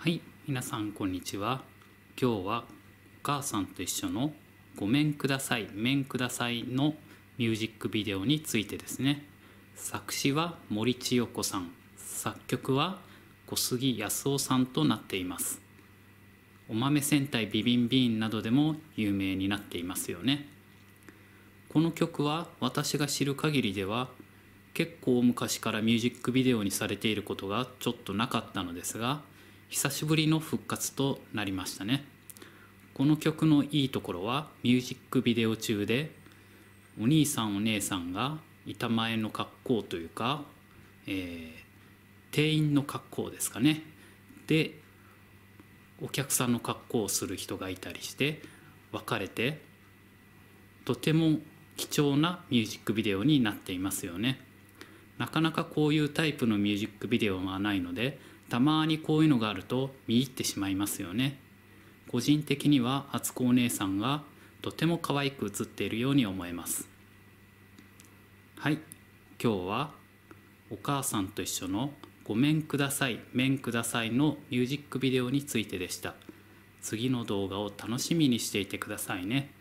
はい皆さんこんにちは今日は「お母さんと一緒のごめんくださいめんください」のミュージックビデオについてですね作詞は森千代子さん作曲は小杉康夫さんとなっていますお豆戦隊ビビンビーンなどでも有名になっていますよねこの曲は私が知る限りでは結構昔からミュージックビデオにされていることがちょっとなかったのですが久しぶりの復活となりましたねこの曲のいいところはミュージックビデオ中でお兄さんお姉さんが板前の格好というか、えー、店員の格好ですかねでお客さんの格好をする人がいたりして別れてとても貴重なミュージックビデオになっていますよねなかなかこういうタイプのミュージックビデオはないのでたまにこういうのがあると見入ってしまいますよね個人的には初子お姉さんがとても可愛く写っているように思えますはい今日は「お母さんと一緒のごめんください面ください」のミュージックビデオについてでした次の動画を楽しみにしていてくださいね